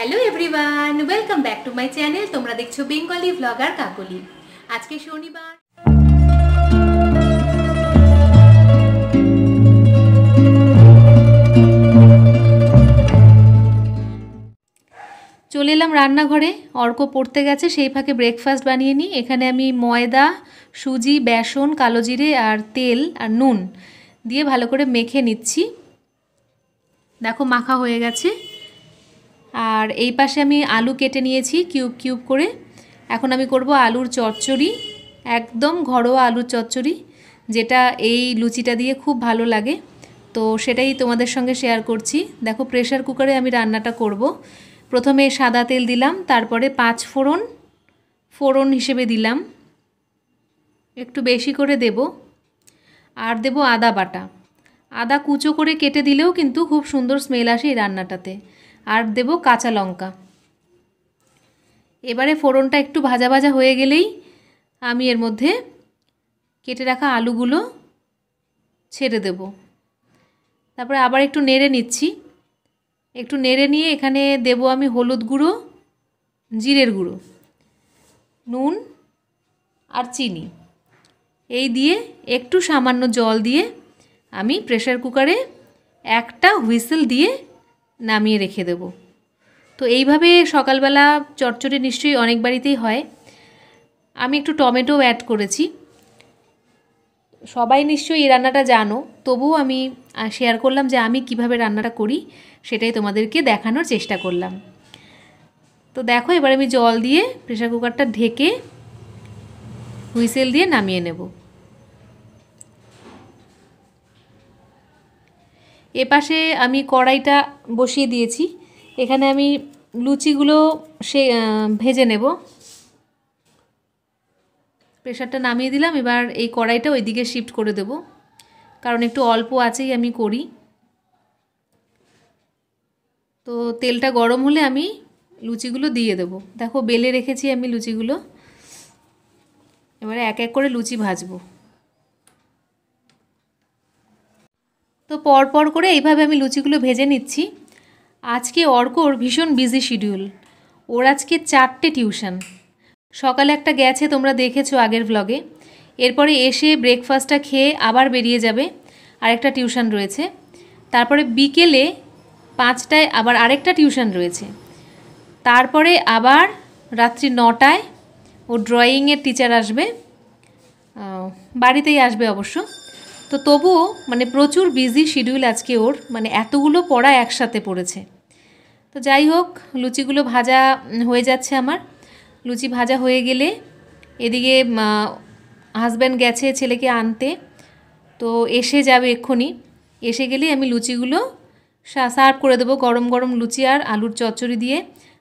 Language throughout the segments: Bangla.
Hello everyone welcome back to my channel তোমরা দেখছো বেঙ্গলি ব্লগার কাকলি আজকে শনিবার চলে এলাম রান্নাঘরে অর্ক পড়তে গেছে সেই ফাঁকে ব্রেকফাস্ট বানিয়ে নিই এখানে আমি ময়দা সুজি বেসন কালো জিরে আর তেল আর নুন দিয়ে ভালো করে মেখে নিচ্ছি দেখো মাখা হয়ে গেছে আর এই পাশে আমি আলু কেটে নিয়েছি কিউব কিউব করে এখন আমি করব আলুর চচ্চড়ি একদম ঘরোয়া আলুর চচ্চড়ি যেটা এই লুচিটা দিয়ে খুব ভালো লাগে তো সেটাই তোমাদের সঙ্গে শেয়ার করছি দেখো প্রেশার কুকারে আমি রান্নাটা করব। প্রথমে সাদা তেল দিলাম তারপরে পাঁচ ফোড়ন ফোড়ন হিসেবে দিলাম একটু বেশি করে দেব আর দেব আদা বাটা আদা কুচো করে কেটে দিলেও কিন্তু খুব সুন্দর স্মেল আসে এই রান্নাটাতে আর দেব কাঁচা লঙ্কা এবারে ফোড়নটা একটু ভাজা ভাজা হয়ে গেলেই আমি এর মধ্যে কেটে রাখা আলুগুলো ছেড়ে দেব তারপরে আবার একটু নেড়ে নিচ্ছি একটু নেড়ে নিয়ে এখানে দেব আমি হলুদ গুঁড়ো জিরের গুঁড়ো নুন আর চিনি এই দিয়ে একটু সামান্য জল দিয়ে আমি প্রেশার কুকারে একটা হুইসেল দিয়ে নামিয়ে রেখে দেব তো এইভাবে সকালবেলা চটচটে নিশ্চয়ই অনেক বাড়িতেই হয় আমি একটু টমেটো অ্যাড করেছি সবাই নিশ্চয়ই এই রান্নাটা জানো তবুও আমি শেয়ার করলাম যে আমি কিভাবে রান্নাটা করি সেটাই তোমাদেরকে দেখানোর চেষ্টা করলাম তো দেখো এবার আমি জল দিয়ে প্রেশার কুকারটা ঢেকে হুইসেল দিয়ে নামিয়ে নেবো এপাশে আমি কড়াইটা বসিয়ে দিয়েছি এখানে আমি লুচিগুলো সে ভেজে নেব প্রেশারটা নামিয়ে দিলাম এবার এই কড়াইটা ওই দিকে শিফট করে দেব কারণ একটু অল্প আছেই আমি করি তো তেলটা গরম হলে আমি লুচিগুলো দিয়ে দেব দেখো বেলে রেখেছি আমি লুচিগুলো এবারে এক এক করে লুচি ভাজবো তো পরপর করে এইভাবে আমি লুচিগুলো ভেজে নিচ্ছি আজকে অর্কর ভীষণ বিজি শিডিউল ওর আজকে চারটে টিউশন সকালে একটা গেছে তোমরা দেখেছো আগের ব্লগে এরপরে এসে ব্রেকফাস্টটা খেয়ে আবার বেরিয়ে যাবে আরেকটা টিউশন রয়েছে তারপরে বিকেলে পাঁচটায় আবার আরেকটা টিউশন রয়েছে তারপরে আবার রাত্রি নটায় ও ড্রয়িংয়ের টিচার আসবে বাড়িতেই আসবে অবশ্য তো তবুও মানে প্রচুর বিজি শিডিউল আজকে ওর মানে এতগুলো পড়া একসাথে পড়েছে তো যাই হোক লুচিগুলো ভাজা হয়ে যাচ্ছে আমার লুচি ভাজা হয়ে গেলে এদিকে হাজব্যান্ড গেছে ছেলেকে আনতে তো এসে যাবে এক্ষুনি এসে গেলে আমি লুচিগুলো সার্ভ করে দেবো গরম গরম লুচি আর আলুর চচ্চড়ি দিয়ে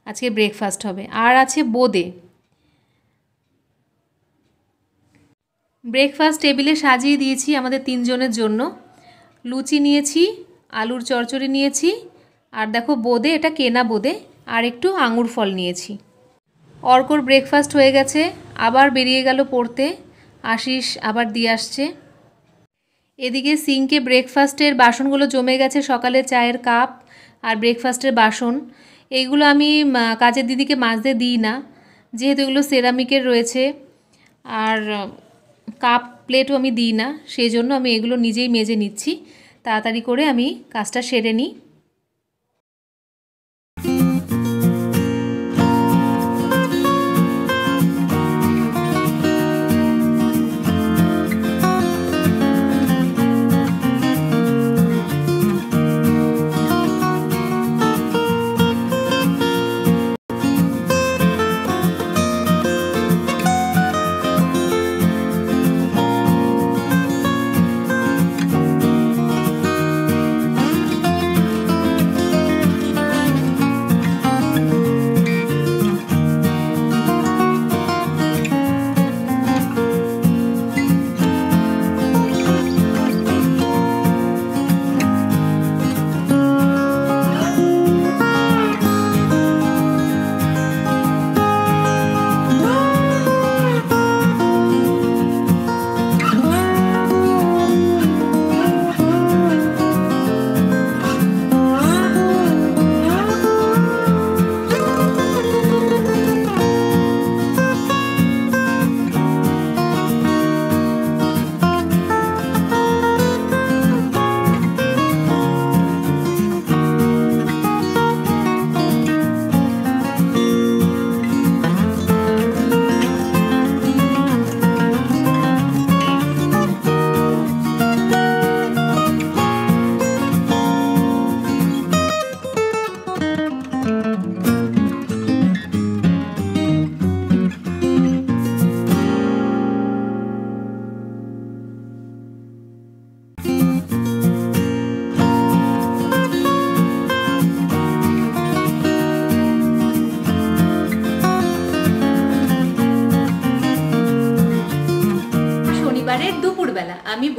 আজকে ব্রেকফাস্ট হবে আর আছে বোদে ব্রেকফাস্ট টেবিলে সাজিয়ে দিয়েছি আমাদের তিনজনের জন্য লুচি নিয়েছি আলুর চরচড়ি নিয়েছি আর দেখো বোদে এটা কেনা বোদে আর একটু আঙুর ফল নিয়েছি অর্কর ব্রেকফাস্ট হয়ে গেছে আবার বেরিয়ে গেল পড়তে আশিস আবার দিয়ে আসছে এদিকে সিঙ্কে ব্রেকফাস্টের বাসনগুলো জমে গেছে সকালে চায়ের কাপ আর ব্রেকফাস্টের বাসন এইগুলো আমি কাজের দিদিকে মাজতে দিই না যেহেতু এগুলো সেরামিকের রয়েছে আর কাপ প্লেটও আমি দিই না সেই জন্য আমি এগুলো নিজেই মেজে নিচ্ছি তাড়াতাড়ি করে আমি কাজটা সেরে নিই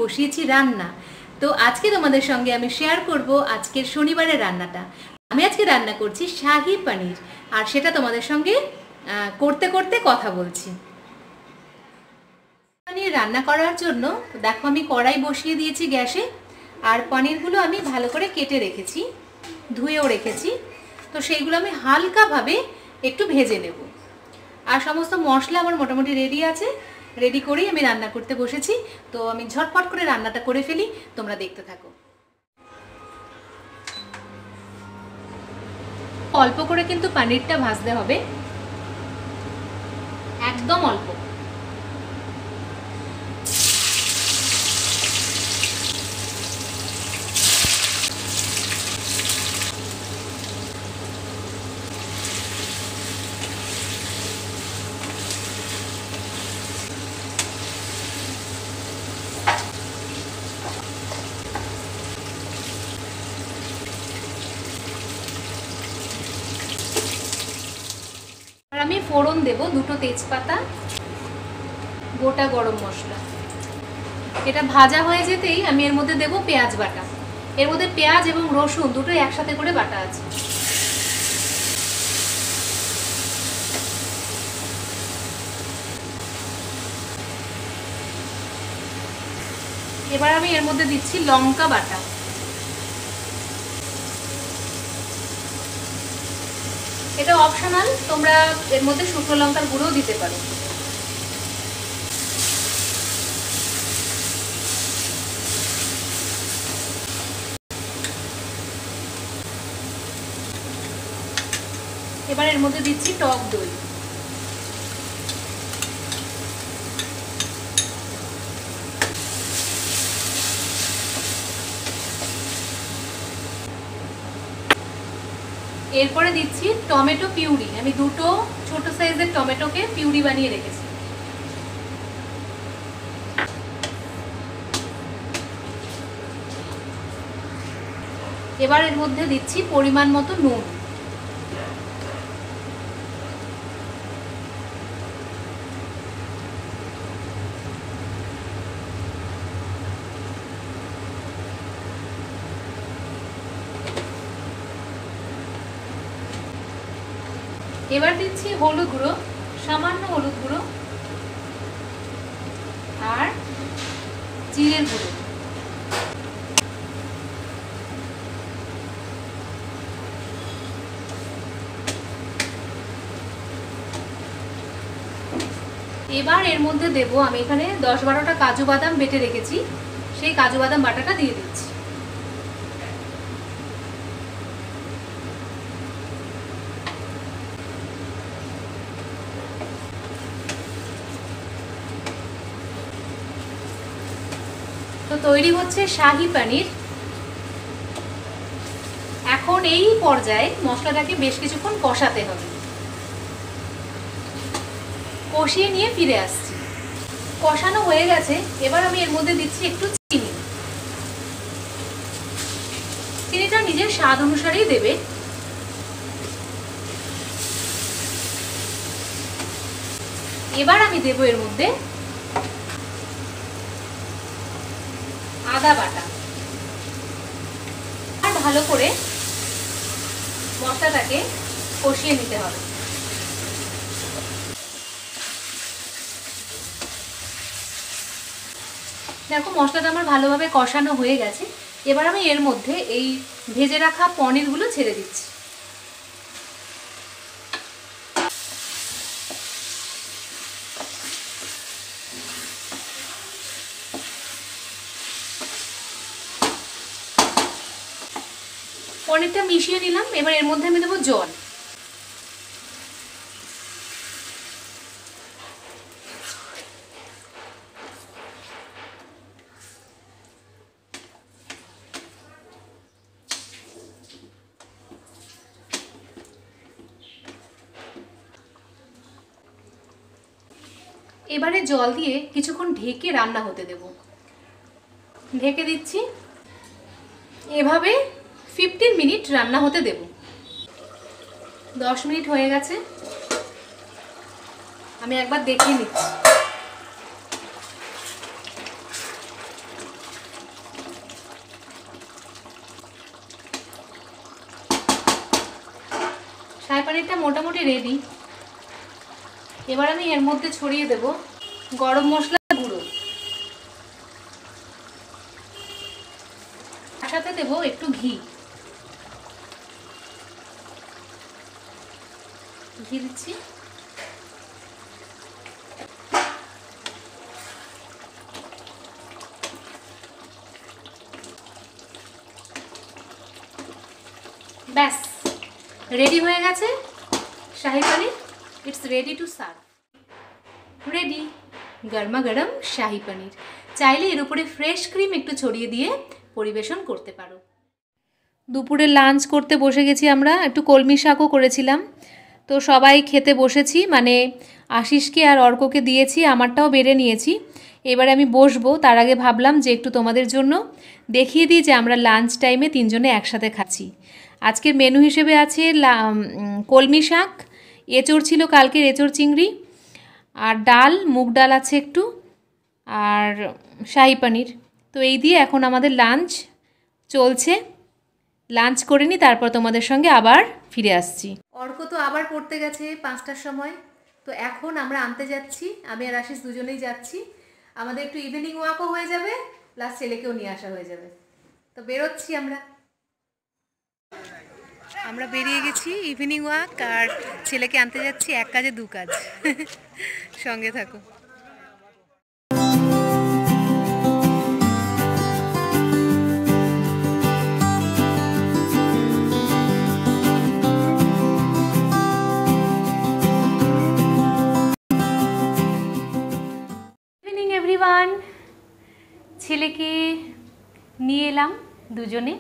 বসিয়েছি রান্না তো আজকে তোমাদের সঙ্গে আমি শেয়ার করব আজকের শনিবারের রান্নাটা আমি আজকে রান্না করছি শাহি পানির আর সেটা তোমাদের সঙ্গে করতে করতে কথা বলছি পানির রান্না করার জন্য দেখো আমি কড়াই বসিয়ে দিয়েছি গ্যাসে আর পনিরগুলো আমি ভালো করে কেটে রেখেছি ধুয়েও রেখেছি তো সেইগুলো আমি হালকাভাবে একটু ভেজে নেব আর সমস্ত মশলা আমার মোটামুটি রেডি আছে রেডি করেই আমি রান্না করতে বসেছি তো আমি ঝটপট করে রান্নাটা করে ফেলি তোমরা দেখতে থাকো অল্প করে কিন্তু পানিরটা ভাজতে হবে একদম অল্প ফোড়ন দেব দুটো তেজপাতা গোটা গরম মশলা এটা ভাজা হয়ে যেতেই আমি এর মধ্যে দেব পেঁয়াজ বাটা এর মধ্যে পেঁয়াজ এবং রসুন দুটো একসাথে করে বাটা আছে এবার আমি এর মধ্যে দিচ্ছি লঙ্কা বাটা এটা অপশনাল তোমরা এর মধ্যে শুকনো লঙ্কার গুঁড়োও দিতে পারো এবার এর মধ্যে দিচ্ছি টক দই এরপরে দিচ্ছি টমেটো পিউরি আমি দুটো ছোট সাইজের টমেটোকে পিউরি বানিয়ে রেখেছি এবার এর মধ্যে দিচ্ছি পরিমাণ মতো নুন এবার দিচ্ছি হলুদ গুঁড়ো সামান্য হলুদ গুঁড়ো আর জিরের গুঁড়ো এবার এর মধ্যে দেব আমি এখানে দশ বারোটা কাজু বাদাম বেটে রেখেছি সেই কাজু বাদাম বাটাটা দিয়ে দিচ্ছি তৈরি হচ্ছে শাহি পানির এখন এই পর্যায়ে মশলাটাকে বেশ কিছুক্ষণ কষাতে হবে কষিয়ে নিয়ে ফিরে আসছি কষানো হয়ে গেছে এবার আমি এর মধ্যে দিচ্ছি একটু চিনি চিনিটা নিজের স্বাদ অনুসারেই দেবে এবার আমি দেবো এর মধ্যে আদা বাটা আর ভালো করে মশলাটাকে কষিয়ে নিতে হবে দেখো মশলাটা আমার ভালোভাবে কষানো হয়ে গেছে এবার আমি এর মধ্যে এই ভেজে রাখা পনিরগুলো ছেড়ে দিচ্ছি মিশিয়ে নিলাম এবার এর মধ্যে আমি দেবো জল এবারে জল দিয়ে কিছুক্ষণ ঢেকে রান্না হতে দেব ঢেকে দিচ্ছি এভাবে ফিফটিন মিনিট রান্না হতে দেব দশ মিনিট হয়ে গেছে আমি একবার দেখিয়ে নিচ্ছি সাই পানিরটা মোটামুটি রেডি এবার আমি এর মধ্যে ছড়িয়ে দেব গরম মশলা গুঁড়ো তার সাথে দেবো একটু ঘি দেখিয়ে ব্যাস রেডি হয়ে গেছে shahi paneer it's ready to serve ready গরমা গরম শাহি পানির চাইলে এর উপরে ফ্রেশ ক্রিম একটু ছড়িয়ে দিয়ে পরিবেশন করতে পারো দুপুরে লাঞ্চ করতে বসে গেছি আমরা একটু কলমি শাকও করেছিলাম তো সবাই খেতে বসেছি মানে আশিসকে আর অর্ককে দিয়েছি আমারটাও বেড়ে নিয়েছি এবারে আমি বসবো তার আগে ভাবলাম যে একটু তোমাদের জন্য দেখিয়ে দিই যে আমরা লাঞ্চ টাইমে তিনজনে একসাথে খাচ্ছি আজকের মেনু হিসেবে আছে কলমি শাক এঁচড় ছিল কালকের এঁচড় চিংড়ি আর ডাল মুগ ডাল আছে একটু আর শাহি পানির তো এই দিয়ে এখন আমাদের লাঞ্চ চলছে লাঞ্চ করে নিই তারপর তোমাদের সঙ্গে আবার ফিরে আসছি অর্ক তো আবার পড়তে গেছে পাঁচটার সময় তো এখন আমরা আনতে যাচ্ছি আমি আর আশিস দুজনেই যাচ্ছি আমাদের একটু ইভিনিং ওয়াকও হয়ে যাবে প্লাস ছেলেকেও নিয়ে আসা হয়ে যাবে তো বেরোচ্ছি আমরা আমরা বেরিয়ে গেছি ইভিনিং ওয়াক আর ছেলেকে আনতে যাচ্ছি এক কাজে দু কাজ সঙ্গে থাকো এভরিওয়ান ছেলেকে নিয়ে এলাম দুজনে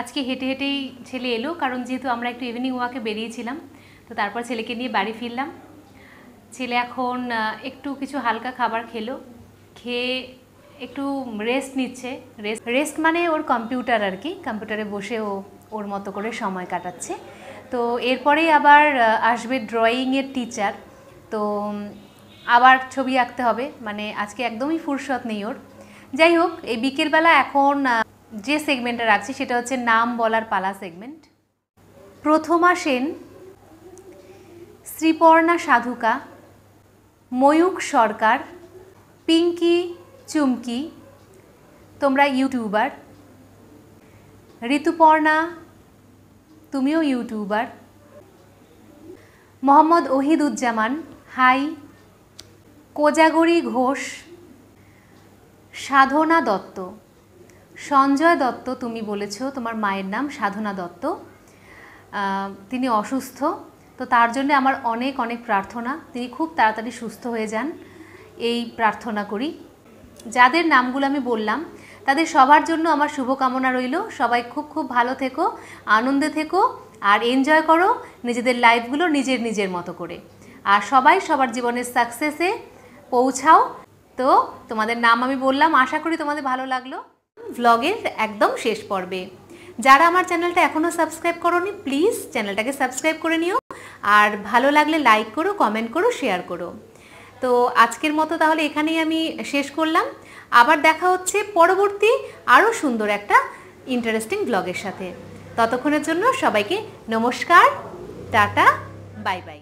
আজকে হেঁটে হেঁটেই ছেলে এলো কারণ যেহেতু আমরা একটু ইভিনিং ওয়াকে বেরিয়েছিলাম তো তারপর ছেলেকে নিয়ে বাড়ি ফিরলাম ছেলে এখন একটু কিছু হালকা খাবার খেলো খেয়ে একটু রেস্ট নিচ্ছে রেস্ট রেস্ট মানে ওর কম্পিউটার আর কি কম্পিউটারে বসে ও ওর মতো করে সময় কাটাচ্ছে তো এরপরেই আবার আসবে ড্রয়িংয়ের টিচার তো আবার ছবি আঁকতে হবে মানে আজকে একদমই ফুরসত নেই ওর যাই হোক এই বিকেলবেলা এখন যে সেগমেন্টটা রাখছি সেটা হচ্ছে নাম বলার পালা সেগমেন্ট প্রথমা সেন শ্রীপর্ণা সাধুকা ময়ূক সরকার পিঙ্কি চুমকি তোমরা ইউটিউবার ঋতুপর্ণা তুমিও ইউটিউবার মোহাম্মদ ওহিদুজ্জামান হাই কোজাগরি ঘোষ সাধনা দত্ত সঞ্জয় দত্ত তুমি বলেছ তোমার মায়ের নাম সাধনা দত্ত তিনি অসুস্থ তো তার জন্য আমার অনেক অনেক প্রার্থনা তিনি খুব তাড়াতাড়ি সুস্থ হয়ে যান এই প্রার্থনা করি যাদের নামগুলো আমি বললাম তাদের সবার জন্য আমার শুভকামনা রইল সবাই খুব খুব ভালো থেকো আনন্দে থেকো আর এনজয় করো নিজেদের লাইফগুলো নিজের নিজের মতো করে আর সবাই সবার জীবনের সাকসেসে পৌঁছাও তো তোমাদের নাম আমি বললাম আশা করি তোমাদের ভালো লাগলো ব্লগের একদম শেষ পর্বে যারা আমার চ্যানেলটা এখনও সাবস্ক্রাইব করোনি প্লিজ চ্যানেলটাকে সাবস্ক্রাইব করে নিও আর ভালো লাগলে লাইক করো কমেন্ট করো শেয়ার করো তো আজকের মতো তাহলে এখানেই আমি শেষ করলাম আবার দেখা হচ্ছে পরবর্তী আরও সুন্দর একটা ইন্টারেস্টিং ব্লগের সাথে ততক্ষণের জন্য সবাইকে নমস্কার টাটা বাই বাই